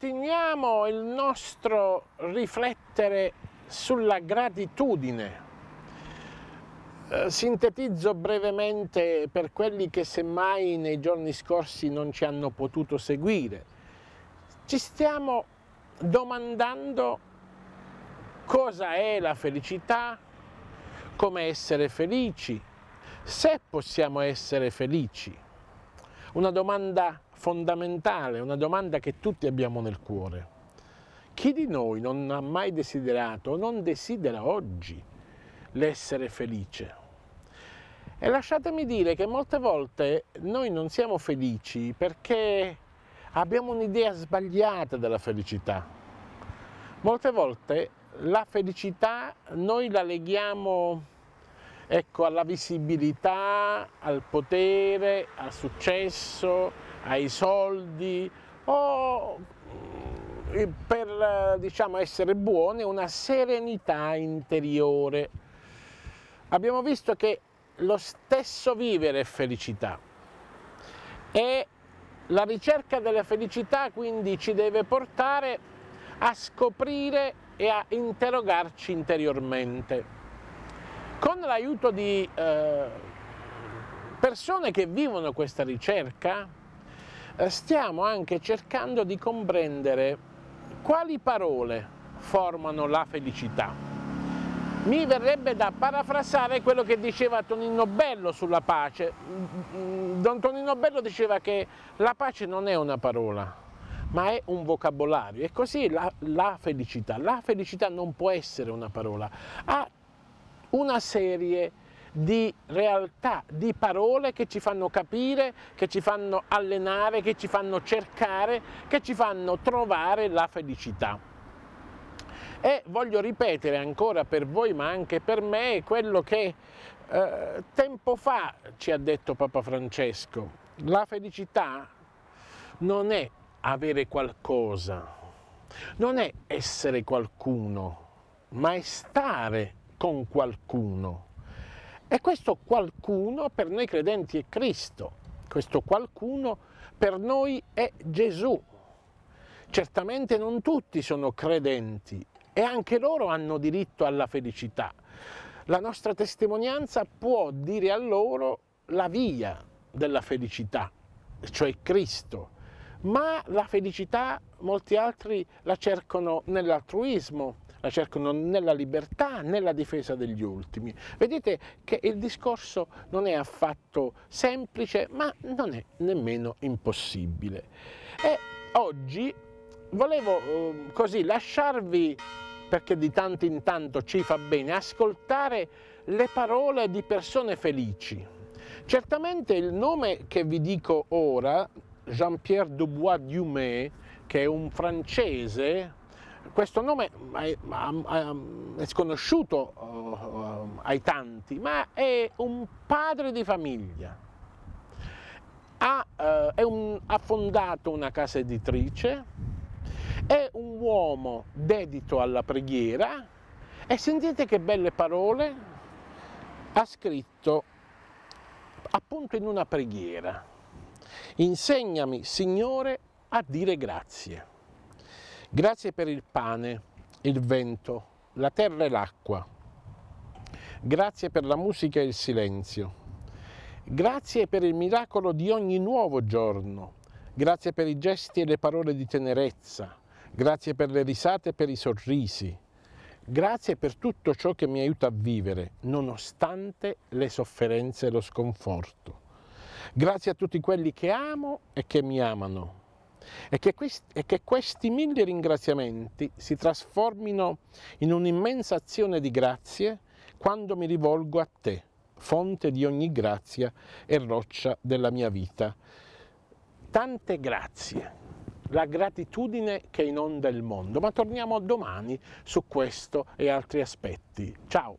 continuiamo il nostro riflettere sulla gratitudine. Eh, sintetizzo brevemente per quelli che semmai nei giorni scorsi non ci hanno potuto seguire. Ci stiamo domandando cosa è la felicità, come essere felici, se possiamo essere felici una domanda fondamentale, una domanda che tutti abbiamo nel cuore. Chi di noi non ha mai desiderato, non desidera oggi l'essere felice? E lasciatemi dire che molte volte noi non siamo felici perché abbiamo un'idea sbagliata della felicità. Molte volte la felicità noi la leghiamo ecco, alla visibilità, al potere, al successo, ai soldi o eh, per diciamo, essere buone una serenità interiore. Abbiamo visto che lo stesso vivere è felicità e la ricerca della felicità quindi ci deve portare a scoprire e a interrogarci interiormente. Con l'aiuto di eh, persone che vivono questa ricerca, eh, stiamo anche cercando di comprendere quali parole formano la felicità. Mi verrebbe da parafrasare quello che diceva Tonino Bello sulla pace. Mm, Don Tonino Bello diceva che la pace non è una parola, ma è un vocabolario. E così la, la felicità. La felicità non può essere una parola. Ha una serie di realtà, di parole che ci fanno capire, che ci fanno allenare, che ci fanno cercare, che ci fanno trovare la felicità. E voglio ripetere ancora per voi, ma anche per me, quello che eh, tempo fa ci ha detto Papa Francesco. La felicità non è avere qualcosa, non è essere qualcuno, ma è stare con qualcuno. E questo qualcuno per noi credenti è Cristo, questo qualcuno per noi è Gesù. Certamente non tutti sono credenti e anche loro hanno diritto alla felicità. La nostra testimonianza può dire a loro la via della felicità, cioè Cristo, ma la felicità molti altri la cercano nell'altruismo, la cercano nella libertà, nella difesa degli ultimi. Vedete che il discorso non è affatto semplice, ma non è nemmeno impossibile. E oggi volevo ehm, così lasciarvi perché di tanto in tanto ci fa bene ascoltare le parole di persone felici. Certamente il nome che vi dico ora, Jean-Pierre Dubois Dumais, che è un francese questo nome è, è sconosciuto eh, ai tanti, ma è un padre di famiglia. ha, eh, un, ha fondato una casa editrice, è un uomo dedito alla preghiera e sentite che belle parole ha scritto appunto in una preghiera. Insegnami, Signore, a dire grazie. Grazie per il pane, il vento, la terra e l'acqua. Grazie per la musica e il silenzio. Grazie per il miracolo di ogni nuovo giorno. Grazie per i gesti e le parole di tenerezza. Grazie per le risate e per i sorrisi. Grazie per tutto ciò che mi aiuta a vivere, nonostante le sofferenze e lo sconforto. Grazie a tutti quelli che amo e che mi amano e che, questi, e che questi mille ringraziamenti si trasformino in un'immensa azione di grazie quando mi rivolgo a te, fonte di ogni grazia e roccia della mia vita. Tante grazie, la gratitudine che inonda il mondo, ma torniamo domani su questo e altri aspetti. Ciao!